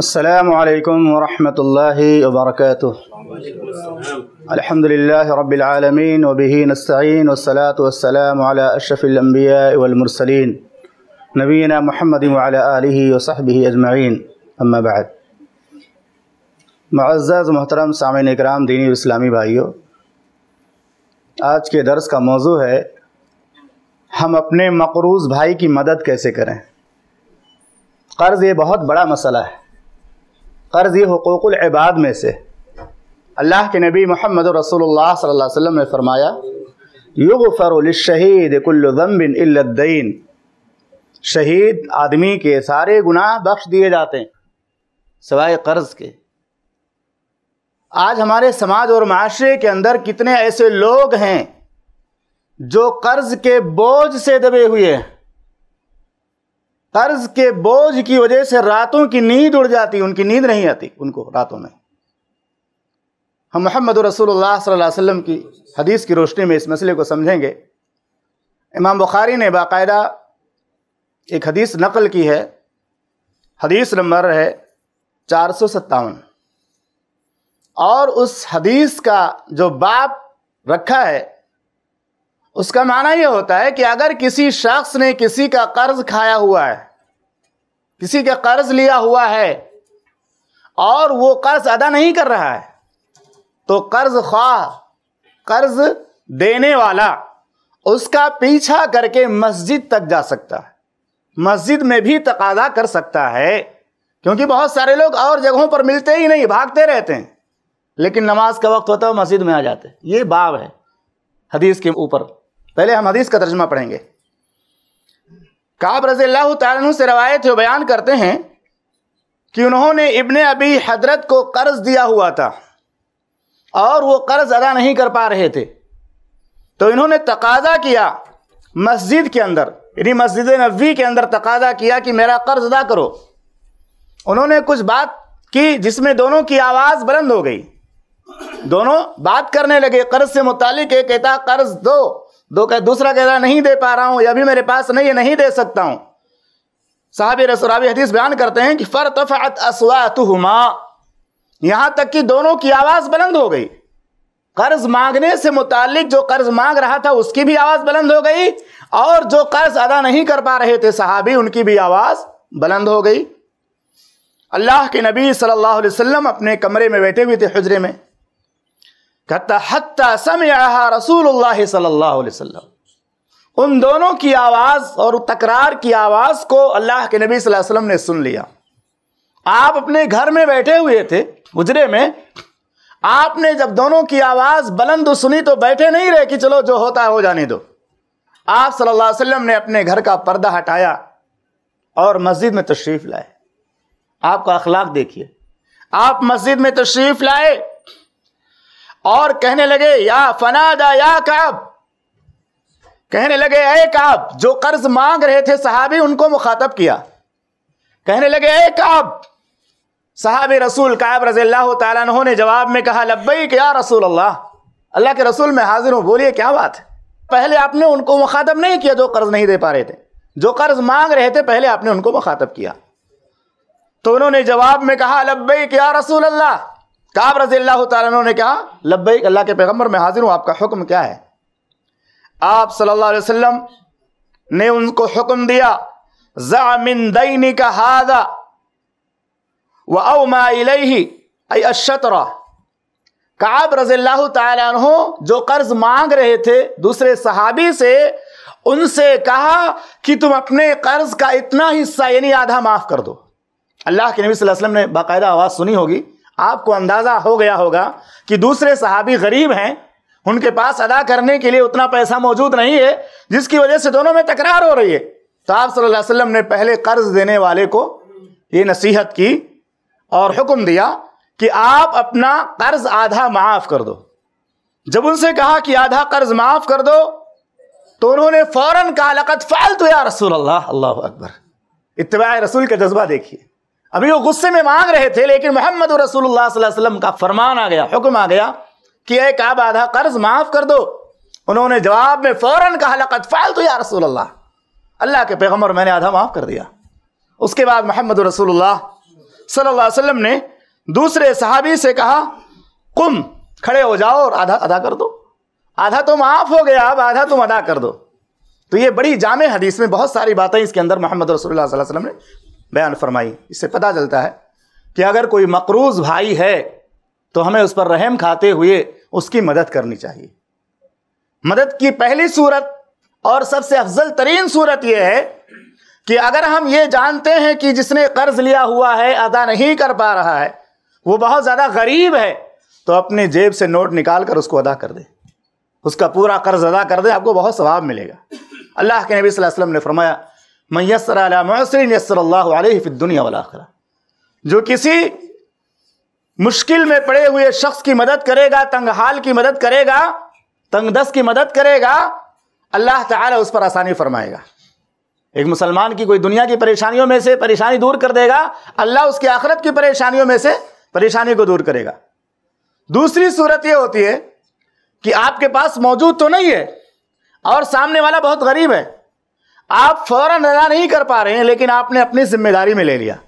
السلام عليكم ورحمة الله وبركاته الحمد لله رب العالمين وبه نستعين والصلاة والسلام على أشرف الأنبياء والمرسلين نبينا محمد وعلى آله وصحبه أجمعين أما بعد معزز محترم सामिन इकराम दीनी اسلامی بھائیو آج کے درس کا موضوع ہے ہم اپنے مقروض بھائی کی مدد کیسے کریں قرض یہ بہت بڑا مسئلہ ہے कर्ज़ इबाद में से अल्लाह के नबी मोहम्मद रसोल्ला वसम ने फरमाया युगफ़रशहीद कुल्लबिन इल्लद्दीन शहीद आदमी के सारे गुनाह बख्श दिए जाते हैं सवाए कर्ज़ के आज हमारे समाज और माशरे के अंदर कितने ऐसे लोग हैं जो कर्ज के बोझ से दबे हुए हैं कर्ज के बोझ की वजह से रातों की नींद उड़ जाती उनकी नींद नहीं आती उनको रातों में हम मोहम्मद रसूलुल्लाह सल्लल्लाहु अलैहि वसल्लम की हदीस की रोशनी में इस मसले को समझेंगे इमाम बुखारी ने बाकायदा एक हदीस नकल की है हदीस नंबर है चार सौ सत्तावन और उस हदीस का जो बाप रखा है उसका माना यह होता है कि अगर किसी शख्स ने किसी का कर्ज खाया हुआ है किसी के कर्ज लिया हुआ है और वो कर्ज अदा नहीं कर रहा है तो कर्ज खा कर्ज देने वाला उसका पीछा करके मस्जिद तक जा सकता है मस्जिद में भी तकादा कर सकता है क्योंकि बहुत सारे लोग और जगहों पर मिलते ही नहीं भागते रहते हैं लेकिन नमाज का वक्त होता है मस्जिद में आ जाते ये बाब है हदीस के ऊपर पहले हम हदीस का तर्जमा पढ़ेंगे काब रजील्ला तु से रवायत जो बयान करते हैं कि उन्होंने इब्ने अबी हजरत को कर्ज़ दिया हुआ था और वो कर्ज़ अदा नहीं कर पा रहे थे तो इन्होंने तकाजा किया मस्जिद के अंदर यानी मस्जिद नबी के अंदर तकाजा किया कि मेरा कर्ज अदा करो उन्होंने कुछ बात की जिसमें दोनों की आवाज़ बुलंद हो गई दोनों बात करने लगे कर्ज से मुतल एक कहता कर्ज दो दो कह दूसरा कह रहा नहीं दे पा रहा हूँ यह भी मेरे पास नहीं है नहीं दे सकता हूँ साहब रसुरावी हदीस बयान करते हैं कि फ़र तफ़ात असवातुमा यहाँ तक कि दोनों की आवाज़ बुलंद हो गई कर्ज मांगने से मुतालिक जो कर्ज मांग रहा था उसकी भी आवाज़ बुलंद हो गई और जो कर्ज अदा नहीं कर पा रहे थे साहबी उनकी भी आवाज़ बुलंद हो गई अल्लाह के नबी सल्लल्लाहु अलैहि वसल्लम अपने कमरे में बैठे हुए थे हजरे में कहता हत्ता समय रसूल सल्लल्लाहु अलैहि वसल्लम उन दोनों की आवाज़ और तकरार की आवाज़ को अल्लाह के नबी सल्लल्लाहु अलैहि वसल्लम ने सुन लिया आप अपने घर में बैठे हुए थे उजरे में आपने जब दोनों की आवाज़ बुलंद सुनी तो बैठे नहीं रहे कि चलो जो होता है हो जाने दो आप सल्लल्लाहु अलैहि वसल्लम ने अपने घर का पर्दा हटाया और मस्जिद में तशरीफ़ लाए आपका अखलाक देखिए आप मस्जिद में तशरीफ़ लाए और कहने लगे या फनादा या काब कहने लगे ए काब जो कर्ज मांग रहे थे सहाबी उनको मुखातब किया कहने लगे ए काब साहब रसूल काब रजील्ला तु ने जवाब में कहा लब्बई क्या रसूल अल्लाह अल्लाह के रसूल मैं हाजिर हूँ बोलिए क्या बात है पहले आपने उनको मुखातब नहीं किया जो कर्ज नहीं दे पा रहे थे जो कर्ज मांग रहे थे पहले आपने उनको मुखातब किया तो उन्होंने जवाब में कहा लब्बई क्या रसूल अल्लाह काब रजी अल्लाह तु ने कहा लब्बैक अल्लाह के पैगम्बर मैं हाजिर हूँ आपका हुक्म क्या है आप सल्लल्लाहु अलैहि वसल्लम ने उनको हुक्म दिया जामिन दैनी का हादा व अशतरा काब रजील्ला तु जो कर्ज मांग रहे थे दूसरे सहाबी से उनसे कहा कि तुम अपने कर्ज का इतना हिस्सा यानी आधा माफ कर दो अल्लाह के नबी वसल्लम ने बाकायदा आवाज़ सुनी होगी आपको अंदाज़ा हो गया होगा कि दूसरे सहाबी गरीब हैं उनके पास अदा करने के लिए उतना पैसा मौजूद नहीं है जिसकी वजह से दोनों में तकरार हो रही है तो आप सल्लल्लाहु अलैहि वसल्लम ने पहले कर्ज देने वाले को ये नसीहत की और हुक्म दिया कि आप अपना कर्ज आधा माफ़ कर दो जब उनसे कहा कि आधा कर्ज माफ़ कर दो तो उन्होंने फ़ौरन कहा लकत फालतू या रसूल अल्लाह अल्लाह अकबर इतवा रसूल का जज्बा देखिए अभी वो गुस्से में मांग रहे थे लेकिन मोहम्मद रसूल का फरमान आ गया हुक्म आ गया कि ए आब आधा कर्ज माफ़ कर दो उन्होंने जवाब में फ़ौरन कहा लकत फाल तो या रसूल अल्लाह अल्लाह के पैगम्बर मैंने आधा माफ़ कर दिया उसके बाद मोहम्मद रसूल सल्लल्लाहु अलैहि ने दूसरे सहाबी से कहा कुम खड़े हो जाओ और आधा अदा कर दो आधा तो माफ़ हो गया अब आधा तुम अदा कर दो तो ये बड़ी जाम हदीस में बहुत सारी बातें इसके अंदर मोहम्मद रसोल्ला वसलम ने बयान फरमाई इससे पता चलता है कि अगर कोई मकरूज़ भाई है तो हमें उस पर रहम खाते हुए उसकी मदद करनी चाहिए मदद की पहली सूरत और सबसे अफजल तरीन सूरत यह है कि अगर हम ये जानते हैं कि जिसने कर्ज लिया हुआ है अदा नहीं कर पा रहा है वो बहुत ज़्यादा गरीब है तो अपनी जेब से नोट निकाल कर उसको अदा कर दे उसका पूरा कर्ज अदा कर दे आपको बहुत सवाब मिलेगा अल्लाह के नबी वसल्लम ने फरमाया मैसर यसरल्लाफ़ुनिया वाखरा जो किसी मुश्किल में पड़े हुए शख्स की मदद करेगा तंग हाल की मदद करेगा तंग दस की मदद करेगा अल्लाह ताला उस पर आसानी फरमाएगा एक मुसलमान की कोई दुनिया की परेशानियों में से परेशानी दूर कर देगा अल्लाह उसकी आखरत की परेशानियों में से परेशानी को दूर करेगा दूसरी सूरत यह होती है कि आपके पास मौजूद तो नहीं है और सामने वाला बहुत गरीब है आप फौरन अदा नहीं कर पा रहे हैं लेकिन आपने अपनी जिम्मेदारी में ले लिया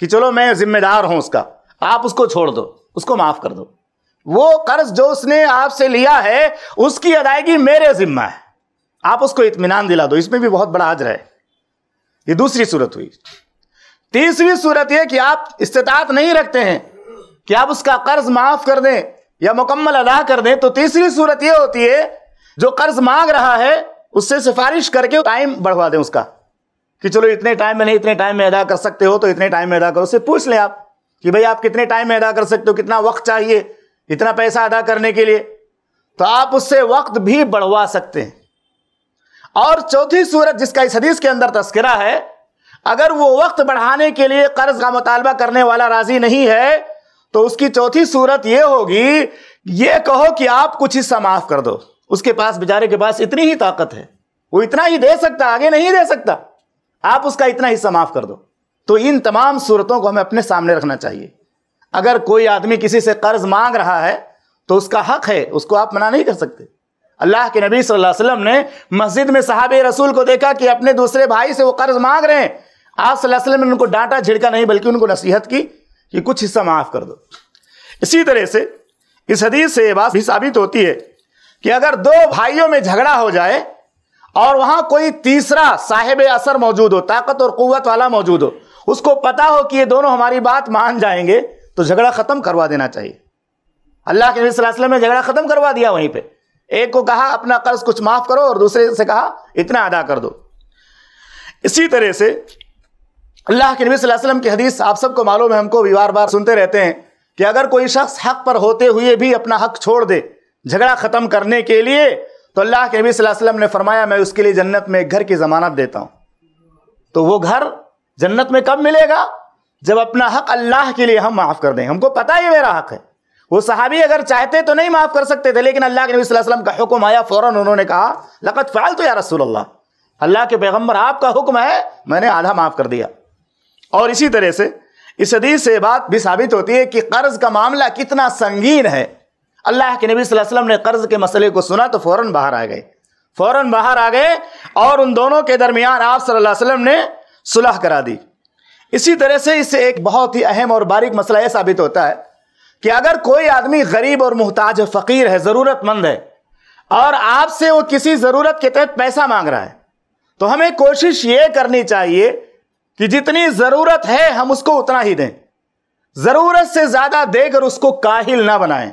कि चलो मैं जिम्मेदार हूं उसका आप उसको छोड़ दो उसको माफ कर दो वो कर्ज जो उसने आपसे लिया है उसकी अदायगी मेरे जिम्मा है आप उसको इतमान दिला दो इसमें भी बहुत बड़ा आजर है ये दूसरी सूरत हुई तीसरी सूरत यह कि आप इस्तात नहीं रखते हैं कि आप उसका कर्ज माफ कर दें या मुकम्मल अदा कर दें तो तीसरी सूरत यह होती है जो कर्ज मांग रहा है उससे सिफारिश करके टाइम बढ़वा दें उसका कि चलो इतने टाइम में नहीं इतने टाइम में अदा कर सकते हो तो इतने टाइम में अदा करो उससे पूछ लें आप कि भाई आप कितने टाइम में अदा कर सकते हो कितना वक्त चाहिए इतना पैसा अदा करने के लिए तो आप उससे वक्त भी बढ़वा सकते हैं और चौथी सूरत जिसका इस हदीस के अंदर तस्करा है अगर वो वक्त बढ़ाने के लिए कर्ज का मुतालबा करने वाला राजी नहीं है तो उसकी चौथी सूरत ये होगी ये कहो कि आप कुछ हिस्सा माफ कर दो उसके पास बेचारे के पास इतनी ही ताकत है वो इतना ही दे सकता आगे नहीं दे सकता आप उसका इतना हिस्सा माफ कर दो तो इन तमाम सूरतों को हमें अपने सामने रखना चाहिए अगर कोई आदमी किसी से कर्ज मांग रहा है तो उसका हक है उसको आप मना नहीं कर सकते अल्लाह के नबी सल्लल्लाहु अलैहि वसल्लम ने मस्जिद में साहब रसूल को देखा कि अपने दूसरे भाई से वो कर्ज मांग रहे हैं आप सल्लल्लाहु अलैहि वसल्लम ने उनको डांटा झिड़का नहीं बल्कि उनको नसीहत की कि कुछ हिस्सा माफ़ कर दो इसी तरह से इस हदीस से बात भी साबित होती है कि अगर दो भाइयों में झगड़ा हो जाए और वहां कोई तीसरा साहेब असर मौजूद हो ताकत और कुत वाला मौजूद हो उसको पता हो कि ये दोनों हमारी बात मान जाएंगे तो झगड़ा खत्म करवा देना चाहिए अल्लाह के नबी ने झगड़ा खत्म करवा दिया वहीं पर एक को कहा अपना कर्ज कुछ माफ करो और दूसरे से कहा इतना अदा कर दो इसी तरह से अल्लाह के नबी की हदीस आप सबको मालूम है हमको भी बार बार सुनते रहते हैं कि अगर कोई शख्स हक पर होते हुए भी अपना हक छोड़ दे झगड़ा ख़त्म करने के लिए तो अल्लाह के नबी वसल्लम ने फरमाया मैं उसके लिए जन्नत में एक घर की ज़मानत देता हूँ तो वो घर जन्नत में कब मिलेगा जब अपना हक अल्लाह के लिए हम माफ़ कर दें हमको पता ही मेरा हक है वो सहाबी अगर चाहते तो नहीं माफ़ कर सकते थे लेकिन अल्लाह के नबी वसल्लम का हुक्म आया फ़ौर उन्होंने कहा लकत फ़ाल तो या रसूल अल्लाह अल्लाह के पैगम्बर आपका हुक्म है मैंने आधा माफ़ कर दिया और इसी तरह से इस हदीस से बात भी साबित होती है कि कर्ज का मामला कितना संगीन है अल्लाह के नबी वसल्लम ने कर्ज के मसले को सुना तो फ़ौर बाहर आ गए फ़ौर बाहर आ गए और उन दोनों के दरमियान आप सल्लल्लाहु अलैहि वसल्लम ने सुलह करा दी इसी तरह से इससे एक बहुत ही अहम और बारीक मसला यह साबित होता है कि अगर कोई आदमी गरीब और मोहताज है फ़कीर है ज़रूरतमंद है और आपसे वो किसी ज़रूरत के तहत पैसा मांग रहा है तो हमें कोशिश ये करनी चाहिए कि जितनी ज़रूरत है हम उसको उतना ही दें ज़रूरत से ज़्यादा देकर उसको काहिल ना बनाएं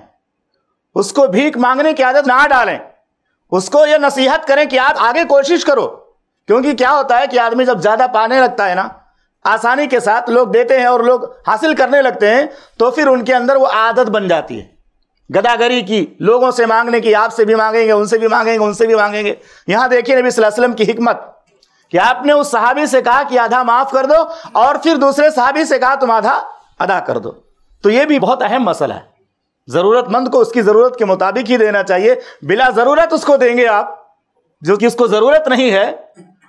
उसको भीख मांगने की आदत ना डालें उसको ये नसीहत करें कि आप आगे कोशिश करो क्योंकि क्या होता है कि आदमी जब ज़्यादा पाने लगता है ना आसानी के साथ लोग देते हैं और लोग हासिल करने लगते हैं तो फिर उनके अंदर वो आदत बन जाती है गदागरी की लोगों से मांगने की आपसे भी मांगेंगे उनसे भी मांगेंगे उनसे भी मांगेंगे यहाँ देखिए नबी वसल्लम की हिकमत कि आपने उस सहाबी से कहा कि आधा माफ़ कर दो और फिर दूसरे सहाबी से कहा तुम आधा अदा कर दो तो ये भी बहुत अहम मसला है ज़रूरतमंद को उसकी ज़रूरत के मुताबिक ही देना चाहिए बिला ज़रूरत उसको देंगे आप जो कि उसको ज़रूरत नहीं है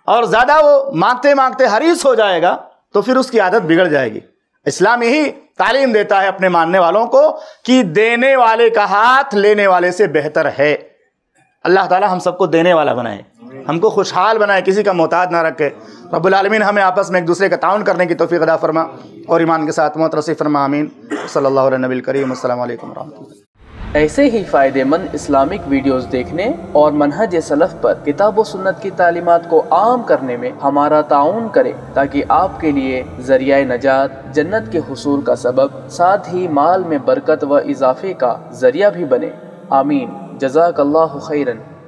और ज़्यादा वो मांगते मांगते हरीस हो जाएगा तो फिर उसकी आदत बिगड़ जाएगी इस्लाम यही तालीम देता है अपने मानने वालों को कि देने वाले का हाथ लेने वाले से बेहतर है अल्लाह ताला हम सबको देने वाला बनाए हमको खुशहाल बनाए किसी का मोहताज ना रखे रबालमीन हमें आपस में एक दूसरे का ताउन करने की तोफ़ी अदा फरमा और ईमान के साथ मोतरसी फरमा आमीन सल्ला नबी करीम अल्लाम वरहमल ऐसे ही फ़ायदेमंद इस्लामिक वीडियोस देखने और मनहज सलफ़ पर किताब व सुन्नत की तालीमत को आम करने में हमारा ताउन करें ताकि आपके लिए जरिया नजात जन्नत के हसूल का सबब साथ ही माल में बरकत व इजाफे का जरिया भी बने आमीन जजाकल्ला खैरन